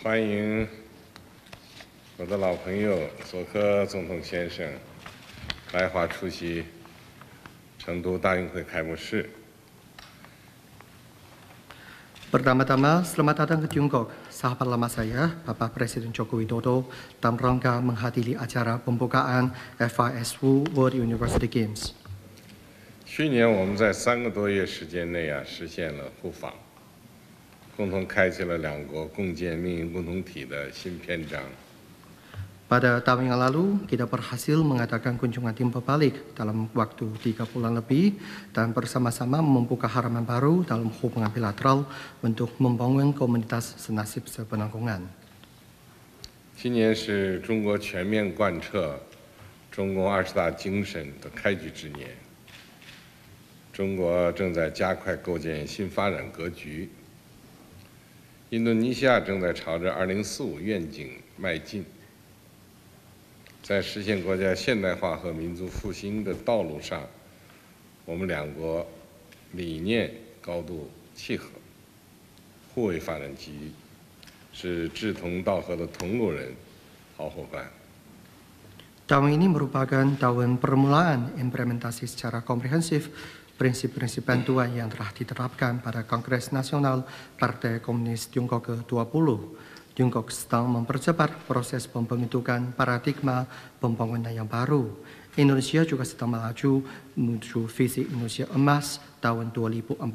欢迎我的老朋友佐科总统先生来华出席成都大运会开幕式。p e r t a m a t a m a Selamat datang ke t i o n g k o k Sahabat lama saya, b a p a k Presiden Joko Widodo, d a m r a n g k a menghadiri acara pembukaan FISU World University Games. 去年我们在三个多月时间内啊，实现了互访。共同开启了两国共建命运共同体的新篇章。Pada tahun yang lalu, kita berhasil mengadakan kunjungan tim p balik dalam waktu tiga bulan lebih, dan bersama-sama membuka h a l a m a n baru dalam hubungan bilateral untuk membangun komunitas s e nasib s e p e n a n g a u n g a n 全面贯彻中共二十大精神的开局印度尼西亚正在朝着2045愿景迈进，在实现国家现代化和民族复兴的道路上，我们两国理念高度契合，互为发展机遇，是志同道合的同路人、好伙伴。Tahun ini merupakan tahun permulaan implementasi secara komprehensif. prinsip-prinsip bantuan yang telah diterapkan pada Kongres Nasional Partai Komunis Tiongkok ke-20. Tiongkok sedang mempercepat proses pembentukan paradigma pembangunan yang baru. Indonesia juga sedang melaju menuju visi Indonesia emas tahun 2045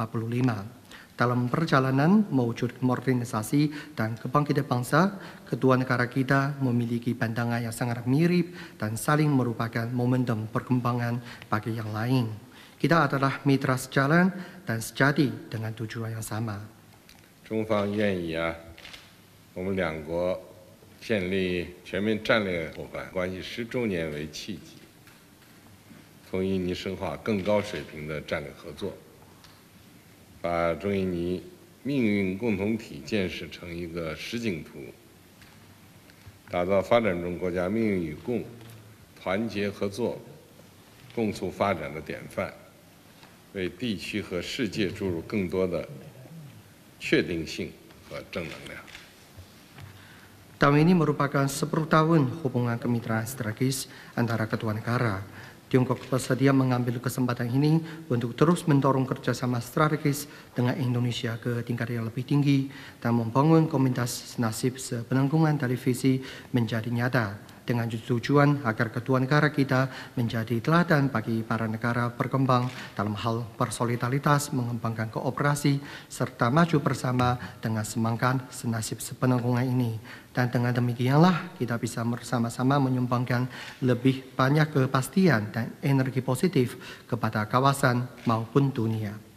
dalam perjalanan mewujud modernisasi dan kebangkitan bangsa, kedua negara kita memiliki pandangan yang sangat mirip dan saling merupakan momentum perkembangan bagi yang lain. 中方愿意啊，我们两国建立全面战略伙伴关系十周年为契机，同印尼深化更高水平的战略合作，把中印尼命运共同体建设成一个实景图，打造发展中国家命运与共、团结合作、共促发展的典范。为地区和世界注入更多的确定性和正能量。Tahun ini merupakan 10 tahun hubungan kemitraan strategis antara kedua negara. Tiongkok bersedia mengambil kesempatan ini untuk terus mendorong kerjasama strategis dengan Indonesia ke tingkat yang lebih tinggi dan membangun komunitas nasib sepenanggungan televisi menjadi nyata dengan tujuan agar ketua negara kita menjadi teladan bagi para negara berkembang dalam hal persolidaritas mengembangkan kooperasi serta maju bersama dengan semangat senasib sepenanggungan ini. Dan dengan demikianlah kita bisa bersama-sama menyumbangkan lebih banyak kepastian dan energi positif kepada kawasan maupun dunia.